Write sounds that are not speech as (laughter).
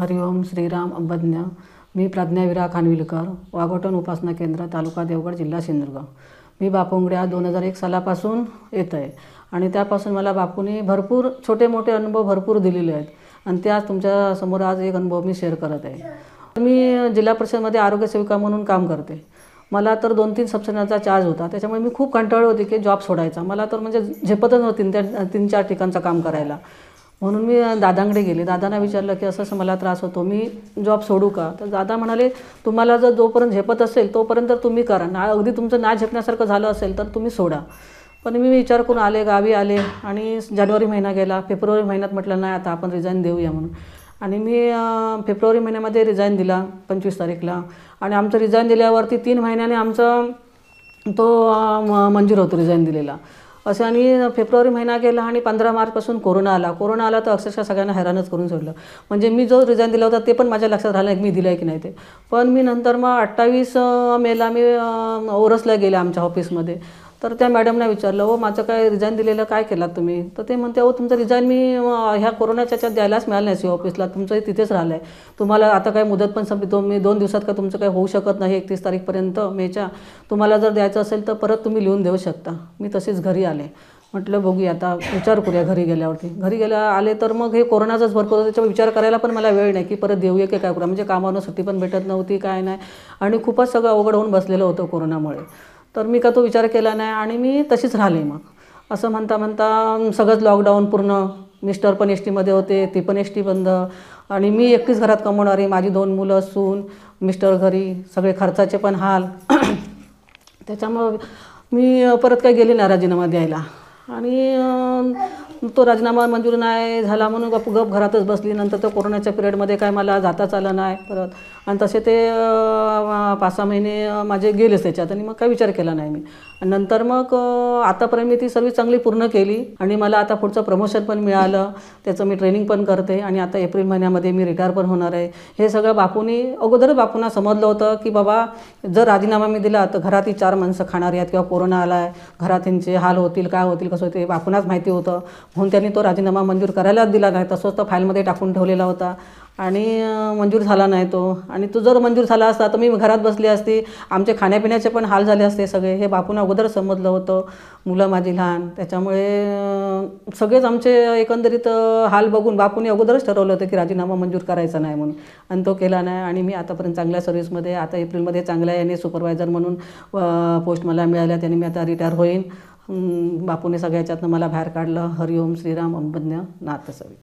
हरिओम श्रीराम अंबज्ञ मी प्राज्ञावीरा खानविलकर वाघोटन उपासना केंद्र तालुका देवगड जिल्हा सिंधुदुर्ग मी बापुंगड्या दोन हजार एक सालापासून येत आहे आणि त्यापासून मला बापूने भरपूर छोटे मोठे अनुभव भरपूर दिलेले आहेत आणि त्या तुमच्यासमोर आज एक अनुभव मी शेअर करत आहे मी जिल्हा परिषदमध्ये आरोग्यसेविका म्हणून काम करते मला तर दोन तीन सबसेनाचा चार्ज होता त्याच्यामुळे मी खूप कंटाळ होती की जॉब सोडायचा मला तर म्हणजे झेपतच नव्हती त्या तीन चार ठिकाणचं काम करायला म्हणून मी दादांकडे गेले दादांना विचारलं की असं असं मला त्रास होतो मी जॉब सोडू का तर दादा म्हणाले तुम्हाला जर जोपर्यंत झेपत असेल तोपर्यंत तुम्ही करा ना अगदी तुमचं ना झेपण्यासारखं झालं असेल तर तुम्ही सोडा पण मी विचार करून आले गावी आले आणि जानेवारी महिना गेला फेब्रुवारी महिन्यात म्हटलं नाही आता आपण रिझाईन देऊया म्हणून आणि मी फेब्रुवारी महिन्यामध्ये रिझाईन दिला पंचवीस तारीखला आणि आमचं रिझाईन दिल्यावरती तीन महिन्याने आमचं तो मंजूर होतो रिझाईन दिलेला असं आणि फेब्रुवारी महिना गेला आणि पंधरा मार्चपासून कोरोना आला कोरोना आला तर अक्षरशः सगळ्यांना हैराणच करून सोडलं म्हणजे मी जो रिझाईन दिला होता ते पण माझ्या लक्षात राहिलं मी दिलं आहे की नाही ते पण मी नंतर मग अठ्ठावीस मेला मी ओरसला गेले आमच्या ऑफिसमध्ये तर त्या मॅडमने विचारलं हो माझं काय रिझाईन दिलेलं काय केलात तुम्ही तर ते म्हणते हो तुमचं रिझाईन मी ह्या कोरोनाच्या याच्यात द्यायलाच मिळालं नाही सी ऑफिसला तुमचं तिथेच राहिलं आहे तुम्हाला आता काय मुदत पण संपतो मी दोन दिवसात का तुमचं काही होऊ शकत नाही एकतीस तारीखपर्यंत मेच्या तुम्हाला जर द्यायचं असेल तर परत तुम्ही लिहून देऊ शकता मी तसेच घरी आले म्हटलं बघू आता विचार करूया घरी गेल्यावरती घरी गेल्या आले तर मग हे कोरोनाचाच भरपूर त्याच्यावर विचार करायला पण मला वेळ नाही की परत देऊया की काय करूया म्हणजे कामावर सुट्टी पण भेटत नव्हती काय नाही आणि खूपच सगळं अवघड होऊन बसलेलं होतं कोरोनामुळे तर मी का तो विचार केला नाही आणि मी तशीच राहिले मग असं म्हणता म्हणता सगळंच लॉकडाऊन पूर्ण मिस्टर पण एस टीमध्ये होते ती पण एस टी बंद आणि मी एकटीच घरात कमवणारी माझी दोन मुलं असून मिस्टर घरी सगळे खर्चाचे पण हाल (clears throat) त्याच्यामुळं मी परत काही गेली नाही राजीनामा द्यायला आणि तो राजीनामा मंजूर नाही झाला म्हणून गप गप घरातच बसली नंतर तो कोरोनाच्या पिरियडमध्ये काय मला जाताच आलं नाही परत आणि तसे ते पाच सहा महिने माझे गेलेच त्याच्यात आणि मग काय विचार केला नाही मी नंतर मग आतापर्यंत मी ती सर्विस चांगली पूर्ण केली आणि मला आता पुढचं प्रमोशन पण मिळालं त्याचं मी ट्रेनिंग पण करते आणि आता एप्रिल महिन्यामध्ये मी रिटायर पण होणार आहे हे सगळं बापूनी अगोदरच बापूंना समजलं होतं की बाबा जर राजीनामा मी दिला तर घरातील चार माणसं खाणारी आहेत किंवा कोरोना आला आहे घरात त्यांचे हाल होतील काय होतील कसं होते बापूंनाच माहिती होतं म्हणून त्यांनी तो राजीनामा मंजूर करायलाच दिला नाही तसंच तो फाईलमध्ये टाकून ठेवलेला होता आणि मंजूर झाला नाही तो आणि तो जर मंजूर झाला असता तर मी घरात बसली असती आमचे खाण्यापिण्याचे पण हाल झाले असते सगळे हे बापूंना अगोदर समजलं होतं मुलं माझी लहान त्याच्यामुळे सगळेच आमचे एकंदरीत हाल बघून बापूने अगोदरच ठरवलं होतं की राजीनामा मंजूर करायचा नाही म्हणून आणि तो केला नाही आणि मी आतापर्यंत चांगल्या सर्व्हिसमध्ये आता एप्रिलमध्ये चांगल्या याने सुपरवायझर म्हणून पोस्ट मला मिळाल्या त्याने मी आता रिटायर होईन बापूने सगळ्याच्यातनं मला बाहेर काढलं हरिओम श्रीराम अंबज्ञ नाथसवी